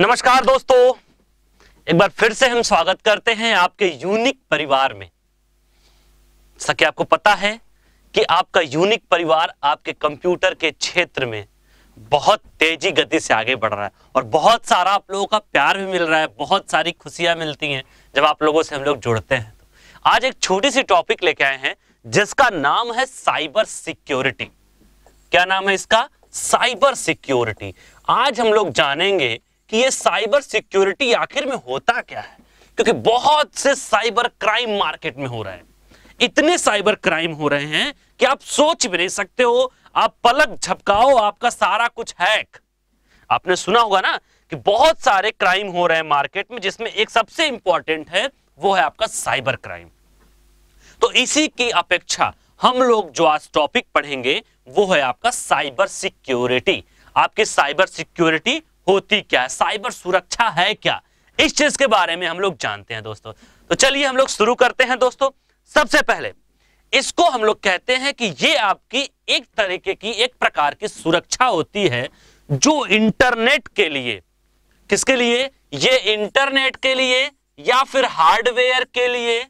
नमस्कार दोस्तों एक बार फिर से हम स्वागत करते हैं आपके यूनिक परिवार में सके आपको पता है कि आपका यूनिक परिवार आपके कंप्यूटर के क्षेत्र में बहुत तेजी गति से आगे बढ़ रहा है और बहुत सारा आप लोगों का प्यार भी मिल रहा है बहुत सारी खुशियां मिलती हैं जब आप लोगों से हम लोग जुड़ते हैं तो आज एक छोटी सी टॉपिक लेके आए हैं जिसका नाम है साइबर सिक्योरिटी क्या नाम है इसका साइबर सिक्योरिटी आज हम लोग जानेंगे कि ये साइबर सिक्योरिटी आखिर में होता क्या है क्योंकि बहुत से साइबर क्राइम मार्केट में हो रहे हैं इतने साइबर क्राइम हो रहे हैं कि आप सोच भी नहीं सकते हो आप पलक झपकाओ आपका सारा कुछ हैक आपने सुना होगा ना कि बहुत सारे क्राइम हो रहे हैं मार्केट में जिसमें एक सबसे इंपॉर्टेंट है वो है आपका साइबर क्राइम तो इसी की अपेक्षा हम लोग जो आज टॉपिक पढ़ेंगे वो है आपका साइबर सिक्योरिटी आपकी साइबर सिक्योरिटी होती क्या है साइबर सुरक्षा है क्या इस चीज के बारे में हम लोग जानते हैं दोस्तों तो चलिए हम लोग शुरू करते हैं दोस्तों सबसे पहले इसको हम लोग कहते हैं कि ये आपकी एक तरीके की एक प्रकार की सुरक्षा होती है जो इंटरनेट के लिए किसके लिए ये इंटरनेट के लिए या फिर हार्डवेयर के लिए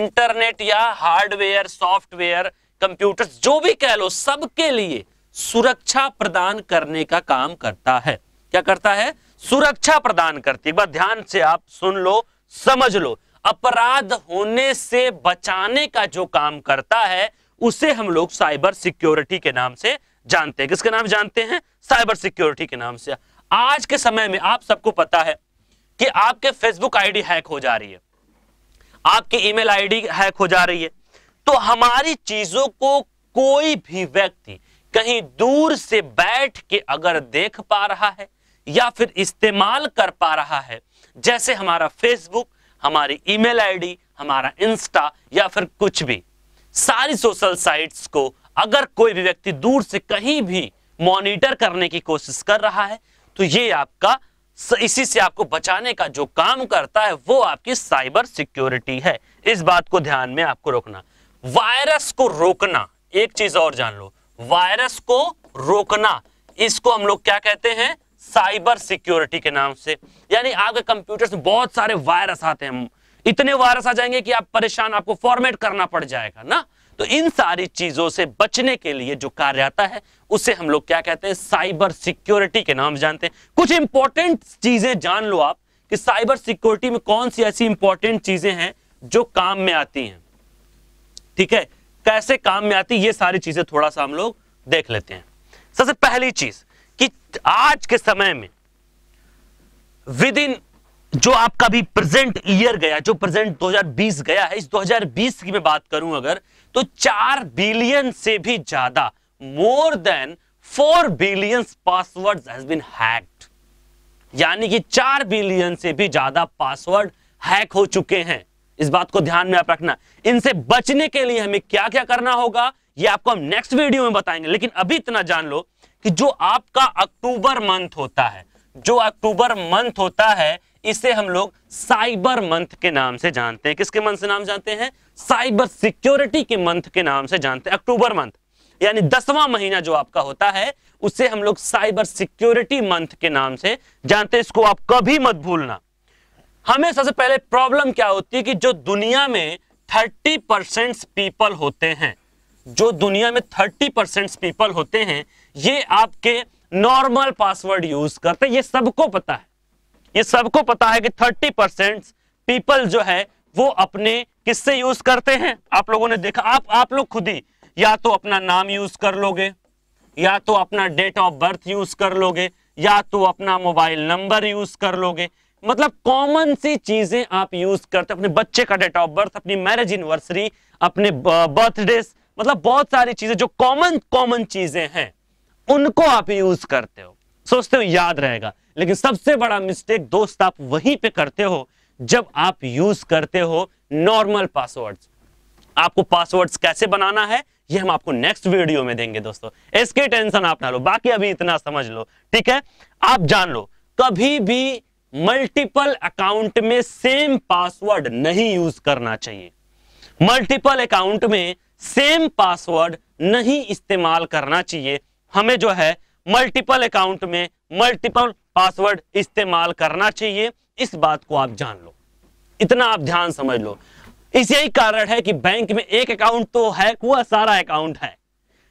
इंटरनेट या हार्डवेयर सॉफ्टवेयर कंप्यूटर्स जो भी कह लो सबके लिए सुरक्षा प्रदान करने का काम करता है क्या करता है सुरक्षा प्रदान करती है ध्यान से आप सुन लो समझ लो अपराध होने से बचाने का जो काम करता है उसे हम लोग साइबर सिक्योरिटी के नाम से जानते हैं किसके नाम जानते हैं साइबर सिक्योरिटी के नाम से आज के समय में आप सबको पता है कि आपके फेसबुक आईडी हैक हो जा रही है आपकी ईमेल आईडी हैक हो जा रही है तो हमारी चीजों को कोई भी व्यक्ति कहीं दूर से बैठ के अगर देख पा रहा है या फिर इस्तेमाल कर पा रहा है जैसे हमारा फेसबुक हमारी ईमेल आईडी, हमारा इंस्टा या फिर कुछ भी सारी सोशल साइट्स को अगर कोई भी व्यक्ति दूर से कहीं भी मॉनिटर करने की कोशिश कर रहा है तो ये आपका इसी से आपको बचाने का जो काम करता है वो आपकी साइबर सिक्योरिटी है इस बात को ध्यान में आपको रोकना वायरस को रोकना एक चीज और जान लो वायरस को रोकना इसको हम लोग क्या कहते हैं साइबर सिक्योरिटी के नाम से यानी आपके कंप्यूटर्स में बहुत सारे वायरस आते हैं इतने वायरस आ जाएंगे कि आप परेशान आपको फॉर्मेट करना पड़ जाएगा ना तो इन सारी चीजों से बचने के लिए जो कार्य आता है उसे हम लोग क्या कहते हैं साइबर सिक्योरिटी के नाम जानते हैं कुछ इंपॉर्टेंट चीजें जान लो आप कि साइबर सिक्योरिटी में कौन सी ऐसी इंपॉर्टेंट चीजें हैं जो काम में आती हैं ठीक है कैसे काम में आती ये सारी चीजें थोड़ा सा हम लोग देख लेते हैं सबसे पहली चीज कि आज के समय में विद इन जो आपका भी प्रेजेंट ईयर गया जो प्रेजेंट 2020 गया है इस 2020 की मैं बात करूं अगर तो चार बिलियन से भी ज्यादा more than four billion password has been hacked यानी कि चार बिलियन से भी ज्यादा पासवर्ड हैक हो चुके हैं इस बात को ध्यान में आप रखना इनसे बचने के लिए हमें क्या क्या करना होगा ये आपको हम नेक्स्ट वीडियो में बताएंगे लेकिन अभी इतना जान लो कि जो आपका अक्टूबर मंथ होता है जो अक्टूबर मंथ होता है इसे हम लोग साइबर मंथ के नाम से जानते हैं किसके मंथ से नाम जानते हैं साइबर सिक्योरिटी के मंथ के नाम से जानते हैं अक्टूबर मंथ यानी दसवां महीना जो आपका होता है उसे हम लोग साइबर सिक्योरिटी मंथ के नाम से जानते हैं इसको आप कभी मत भूलना हमें सबसे पहले प्रॉब्लम क्या होती है कि जो दुनिया में थर्टी परसेंट पीपल होते हैं जो दुनिया में 30 परसेंट पीपल होते हैं ये आपके नॉर्मल पासवर्ड यूज करते हैं ये सबको पता है ये सबको पता है कि 30 परसेंट पीपल जो है वो अपने किससे यूज करते हैं आप लोगों ने देखा आप आप लोग खुद ही या तो अपना नाम यूज कर लोगे या तो अपना डेट ऑफ बर्थ यूज कर लोगे या तो अपना मोबाइल नंबर यूज कर लोगे मतलब कॉमन सी चीजें आप यूज करते अपने बच्चे का डेट ऑफ बर्थ अपनी मैरिज एनिवर्सरी अपने बर्थडे मतलब बहुत सारी चीजें जो कॉमन कॉमन चीजें हैं उनको आप यूज करते हो सोचते हो याद रहेगा लेकिन सबसे बड़ा मिस्टेक दोस्त आप वहीं पे करते हो जब आप यूज करते हो नॉर्मल पासवर्ड्स आपको पासवर्ड्स कैसे बनाना है ये हम आपको नेक्स्ट वीडियो में देंगे दोस्तों इसके टेंशन आप ना लो बाकी अभी इतना समझ लो ठीक है आप जान लो कभी भी मल्टीपल अकाउंट में सेम पासवर्ड नहीं यूज करना चाहिए मल्टीपल अकाउंट में सेम पासवर्ड नहीं इस्तेमाल करना चाहिए हमें जो है मल्टीपल अकाउंट में मल्टीपल पासवर्ड इस्तेमाल करना चाहिए इस बात को आप जान लो इतना आप ध्यान समझ लो इस यही कारण है कि बैंक में एक अकाउंट तो है हुआ सारा अकाउंट है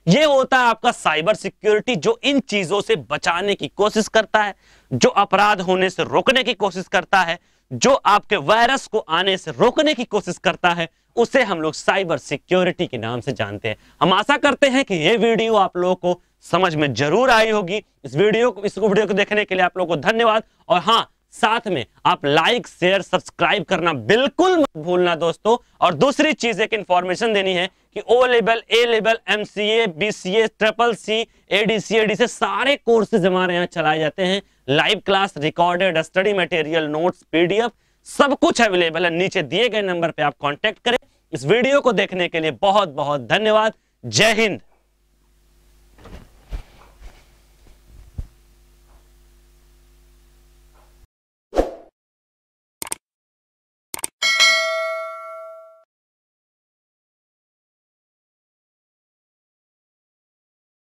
यह होता है आपका साइबर सिक्योरिटी जो इन चीजों से बचाने की कोशिश करता है जो अपराध होने से रोकने की कोशिश करता है जो आपके वायरस को आने से रोकने की कोशिश करता है उसे हम लोग साइबर सिक्योरिटी के नाम से जानते हैं हम आशा करते हैं कि ये वीडियो आप लोगों को समझ में जरूर आई होगी इस वीडियो को इस वीडियो को देखने के लिए आप लोगों को धन्यवाद और हाँ साथ में आप लाइक शेयर सब्सक्राइब करना बिल्कुल मत भूलना दोस्तों और दूसरी चीज एक इंफॉर्मेशन देनी है कि O level A level M C A B C A triple C A D C A D से सारे कोर्सेज हमारे यहाँ चलाए जाते हैं live class recorded study material notes PDF सब कुछ अवेलेबल है नीचे दिए गए नंबर पे आप कांटेक्ट करें इस वीडियो को देखने के लिए बहुत बहुत धन्यवाद जय हिंद